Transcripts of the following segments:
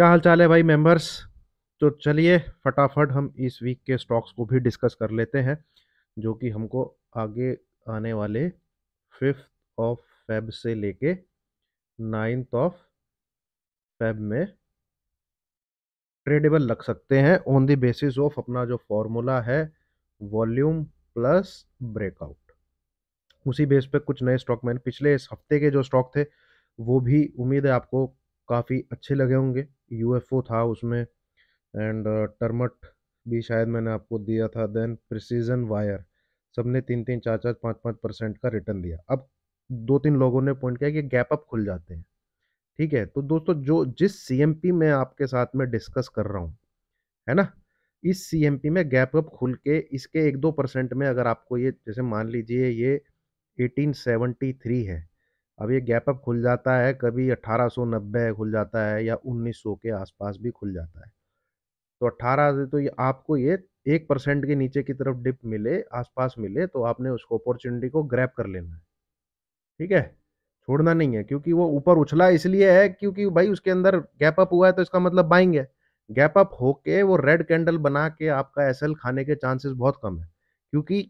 क्या हालचाल है भाई मेंबर्स तो चलिए फटाफट हम इस वीक के स्टॉक्स को भी डिस्कस कर लेते हैं जो कि हमको आगे आने वाले फिफ्थ ऑफ फेब से लेके नाइन्थ ऑफ फेब में ट्रेडेबल लग सकते हैं ऑन द बेसिस ऑफ अपना जो फॉर्मूला है वॉल्यूम प्लस ब्रेकआउट उसी बेस पे कुछ नए स्टॉक मैंने पिछले इस हफ्ते के जो स्टॉक थे वो भी उम्मीद है आपको काफ़ी अच्छे लगे होंगे यूएफओ था उसमें एंड uh, टर्मट भी शायद मैंने आपको दिया था देन प्रिसीजन वायर सब ने तीन तीन चार चार पाँच पाँच परसेंट का रिटर्न दिया अब दो तीन लोगों ने पॉइंट किया कि गैप अप खुल जाते हैं ठीक है तो दोस्तों जो जिस सी में आपके साथ में डिस्कस कर रहा हूँ है ना इस सी में गैप अप खुल के इसके एक दो परसेंट में अगर आपको ये जैसे मान लीजिए ये 1873 है अब ये गैप अप खुल जाता है कभी 1890 खुल जाता है या 1900 के आसपास भी खुल जाता है तो 18 से तो ये आपको ये एक परसेंट के नीचे की तरफ डिप मिले आसपास मिले तो आपने उसको अपॉर्चुनिटी को ग्रैप कर लेना है ठीक है छोड़ना नहीं है क्योंकि वो ऊपर उछला इसलिए है क्योंकि भाई उसके अंदर गैप अप हुआ है तो इसका मतलब बाइंग है गैप अप होके वो रेड कैंडल बना के आपका एस खाने के चांसेस बहुत कम है क्योंकि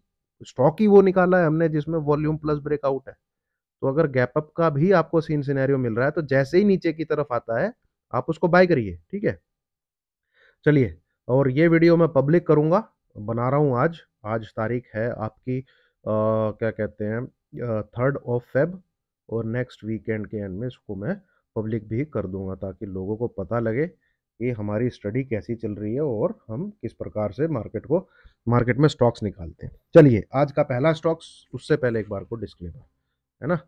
स्टॉक ही वो निकाला है हमने जिसमें वॉल्यूम प्लस ब्रेकआउट है तो अगर गैपअप का भी आपको सीन सिनेरियो मिल रहा है तो जैसे ही नीचे की तरफ आता है आप उसको बाय करिए ठीक है चलिए और ये वीडियो मैं पब्लिक करूँगा बना रहा हूँ आज आज तारीख है आपकी आ, क्या कहते हैं थर्ड ऑफ फेब और नेक्स्ट वीकेंड के एंड में इसको मैं पब्लिक भी कर दूंगा ताकि लोगों को पता लगे कि हमारी स्टडी कैसी चल रही है और हम किस प्रकार से मार्केट को मार्केट में स्टॉक्स निकालते हैं चलिए आज का पहला स्टॉक्स उससे पहले एक बार को डिस्क्लेमर है ना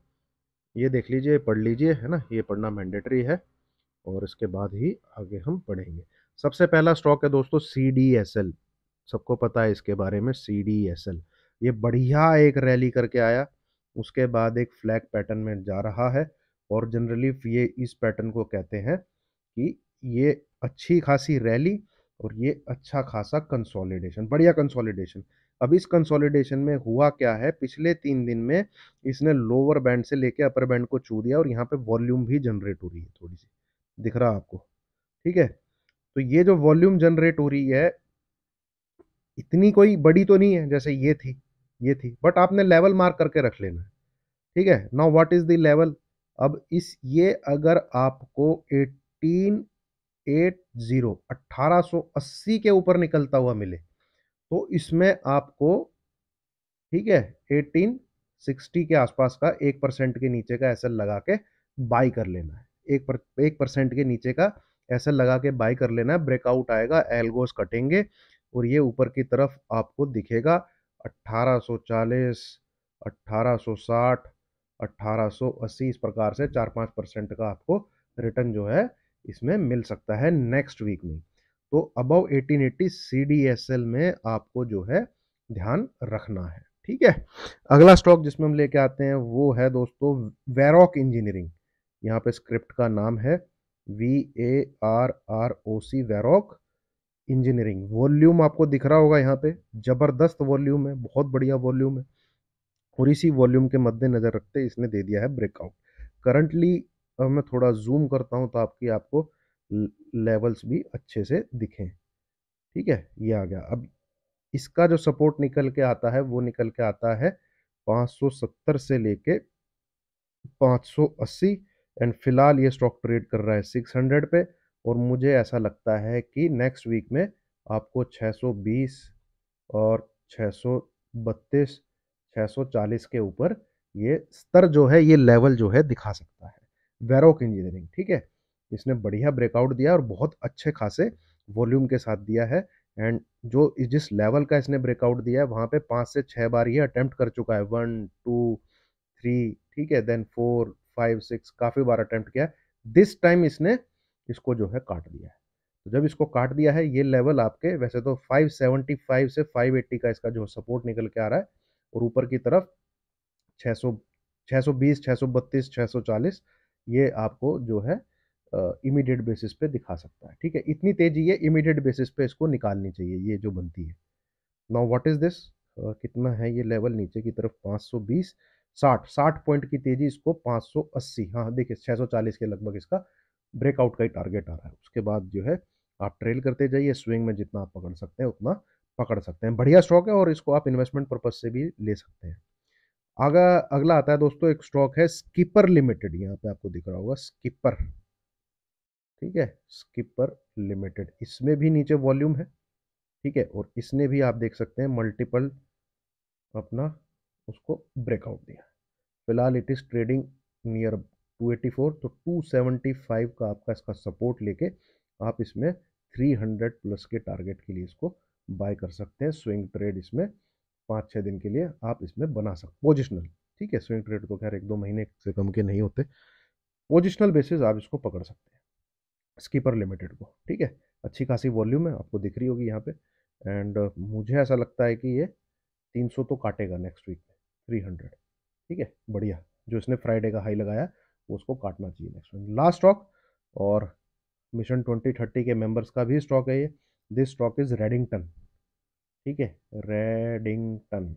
ये देख लीजिए पढ़ लीजिए है ना ये पढ़ना मैंडेटरी है और इसके बाद ही आगे हम पढ़ेंगे सबसे पहला स्टॉक है दोस्तों सी डी एस एल सबको पता है इसके बारे में सी डी एस एल ये बढ़िया एक रैली करके आया उसके बाद एक फ्लैग पैटर्न में जा रहा है और जनरली ये इस पैटर्न को कहते हैं कि ये अच्छी खासी रैली और ये अच्छा खासा कंसोलिडेशन बढ़िया कंसोलिडेशन अब इस कंसोलिडेशन में हुआ क्या है पिछले तीन दिन में इसने लोअर बैंड से लेके अपर बैंड को छू दिया और यहाँ पे वॉल्यूम भी जनरेट हो रही है थोड़ी सी दिख रहा आपको ठीक है तो ये जो वॉल्यूम जनरेट हो रही है इतनी कोई बड़ी तो नहीं है जैसे ये थी ये थी बट आपने लेवल मार्क करके रख लेना है ठीक है now what is the level अब इस ये अगर आपको एटीन एट ज़ीरो अट्ठारह के ऊपर निकलता हुआ मिले तो इसमें आपको ठीक है 1860 के आसपास का एक परसेंट के नीचे का एसएल लगा के बाई कर लेना है एक पर एक परसेंट के नीचे का एसएल लगा के बाई कर लेना है ब्रेकआउट आएगा एल्गोस कटेंगे और ये ऊपर की तरफ आपको दिखेगा 1840 1860 अस्सी इस प्रकार से चार पाँच परसेंट का आपको रिटर्न जो है इसमें मिल सकता है नेक्स्ट वीक में तो अबव 1880 सीडीएसएल में आपको जो है ध्यान रखना है ठीक है अगला स्टॉक जिसमें हम लेके आते हैं वो है दोस्तों वेरॉक इंजीनियरिंग यहाँ पे स्क्रिप्ट का नाम है V A R R O C Varroc engineering volume आपको दिख रहा होगा यहाँ पे ज़बरदस्त वॉल्यूम है बहुत बढ़िया वॉल्यूम है और इसी वॉल्यूम के मद्देनज़र रखते इसने दे दिया है ब्रेकआउट करंटली मैं थोड़ा जूम करता हूँ तो आपकी आपको लेवल्स भी अच्छे से दिखें ठीक है ये आ गया अब इसका जो सपोर्ट निकल के आता है वो निकल के आता है 570 से लेके 580 एंड फिलहाल ये स्टॉक ट्रेड कर रहा है 600 पे और मुझे ऐसा लगता है कि नेक्स्ट वीक में आपको 620 और छः सौ के ऊपर ये स्तर जो है ये लेवल जो है दिखा सकता है वेरोक इंजीनियरिंग ठीक है इसने बढ़िया ब्रेकआउट दिया और बहुत अच्छे खासे वॉल्यूम के साथ दिया है एंड जो जिस लेवल का इसने ब्रेकआउट दिया है वहाँ पे पाँच से छः बार ये अटैम्प्ट कर चुका है वन टू थ्री ठीक है देन फोर फाइव सिक्स काफ़ी बार अटैम्प्ट किया दिस टाइम इसने इसको जो है काट दिया है तो जब इसको काट दिया है ये लेवल आपके वैसे तो 575 से 580 का इसका जो सपोर्ट निकल के आ रहा है और ऊपर की तरफ 600 620 सौ 640 ये आपको जो है इमीडिएट बेसिस पे दिखा सकता है ठीक है इतनी तेजी है इमीडिएट बेसिस पे इसको निकालनी चाहिए ये जो बनती है नाउ व्हाट इज़ दिस कितना है ये लेवल नीचे की तरफ 520 60 60 पॉइंट की तेजी इसको 580 हाँ देखिए 640 के लगभग इसका ब्रेकआउट का ही टारगेट आ रहा है उसके बाद जो है आप ट्रेल करते जाइए स्विंग में जितना आप पकड़ सकते हैं उतना पकड़ सकते हैं बढ़िया स्टॉक है और इसको आप इन्वेस्टमेंट पर्पज से भी ले सकते हैं आगा अगला आता है दोस्तों एक स्टॉक है स्कीपर लिमिटेड यहाँ पे आपको दिख रहा होगा स्कीपर ठीक है स्किपर लिमिटेड इसमें भी नीचे वॉल्यूम है ठीक है और इसने भी आप देख सकते हैं मल्टीपल अपना उसको ब्रेकआउट दिया फिलहाल इट इज़ ट्रेडिंग नियर 284 तो 275 का आपका इसका सपोर्ट लेके आप इसमें 300 प्लस के टारगेट के लिए इसको बाय कर सकते हैं स्विंग ट्रेड इसमें पाँच छः दिन के लिए आप इसमें बना सकते पोजिशनल ठीक है स्विंग ट्रेड तो खैर एक दो महीने से कम के नहीं होते पोजिशनल बेसिस आप इसको पकड़ सकते हैं स्कीपर लिमिटेड को ठीक है अच्छी खासी वॉल्यूम है आपको दिख रही होगी यहाँ पे एंड मुझे ऐसा लगता है कि ये 300 तो काटेगा नेक्स्ट वीक में 300 ठीक है बढ़िया जो इसने फ्राइडे का हाई लगाया वो उसको काटना चाहिए नेक्स्ट वीक लास्ट स्टॉक और मिशन 2030 के मेंबर्स का भी स्टॉक है ये दिस स्टॉक इज़ रेडिंगटन ठीक है रेडिंगटन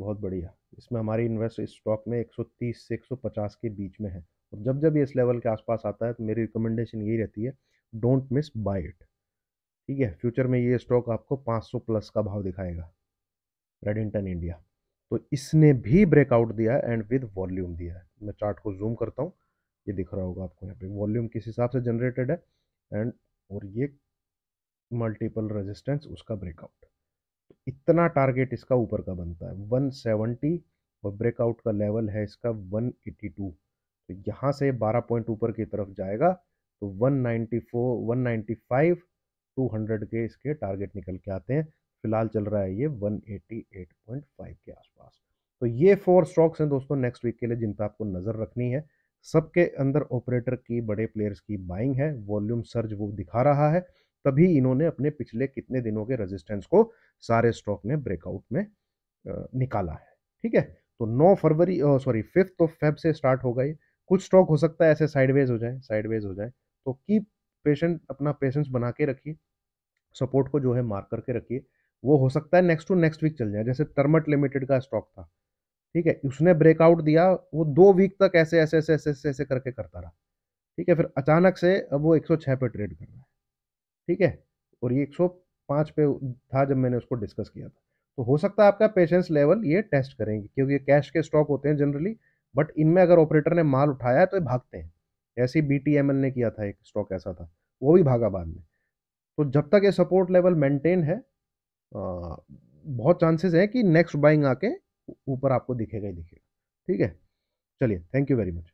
बहुत बढ़िया इसमें हमारी इन्वेस्ट इस स्टॉक में 130 से 150 के बीच में है और जब जब ये इस लेवल के आसपास आता है तो मेरी रिकमेंडेशन यही रहती है डोंट मिस बाई इट ठीक है फ्यूचर में ये स्टॉक आपको 500 प्लस का भाव दिखाएगा रेडिंगटन इंडिया तो इसने भी ब्रेकआउट दिया है एंड विद वॉल्यूम दिया है मैं चार्ट को जूम करता हूँ ये दिख रहा होगा आपको यहाँ पे वॉल्यूम किस हिसाब से जनरेटेड है एंड और ये मल्टीपल रेजिस्टेंस उसका ब्रेकआउट तो इतना टारगेट इसका ऊपर का बनता है 170 और ब्रेकआउट का लेवल है इसका 182 तो यहाँ से 12 पॉइंट ऊपर की तरफ जाएगा तो 194, 195, 200 के इसके टारगेट निकल के आते हैं फिलहाल चल रहा है ये 188.5 के आसपास तो ये फोर स्टॉक्स हैं दोस्तों नेक्स्ट वीक के लिए जिन पर आपको नज़र रखनी है सबके अंदर ऑपरेटर की बड़े प्लेयर्स की बाइंग है वॉल्यूम सर्ज वो दिखा रहा है तभी इन्होंने अपने पिछले कितने दिनों के रेजिस्टेंस को सारे स्टॉक ने ब्रेकआउट में निकाला है ठीक है तो 9 फरवरी सॉरी फिफ्थ ऑफ फेब से स्टार्ट होगा ये कुछ स्टॉक हो सकता है ऐसे साइडवेज हो जाए साइडवेज हो जाए तो कीप पेशेंट अपना पेशेंस बना के रखिए सपोर्ट को जो है मार्क करके रखिए वो हो सकता है नेक्स्ट टू नेक्स्ट वीक चल जाए जैसे टर्मट लिमिटेड का स्टॉक था ठीक है उसने ब्रेकआउट दिया वो दो वीक तक ऐसे ऐसे ऐसे ऐसे ऐसे, ऐसे करके करता रहा ठीक है फिर अचानक से अब वो 106 पे ट्रेड कर रहा है ठीक है और ये 105 पे था जब मैंने उसको डिस्कस किया था तो हो सकता है आपका पेशेंस लेवल ये टेस्ट करेंगे क्योंकि कैश के स्टॉक होते हैं जनरली बट इनमें अगर ऑपरेटर ने माल उठाया है तो ये भागते हैं ऐसे ही बी ने किया था एक स्टॉक ऐसा था वो भी भागा बाद में तो जब तक ये सपोर्ट लेवल मेंटेन है आ, बहुत चांसेस है कि नेक्स्ट बाइंग आके ऊपर आपको दिखेगा ही दिखेगा ठीक है चलिए थैंक यू वेरी मच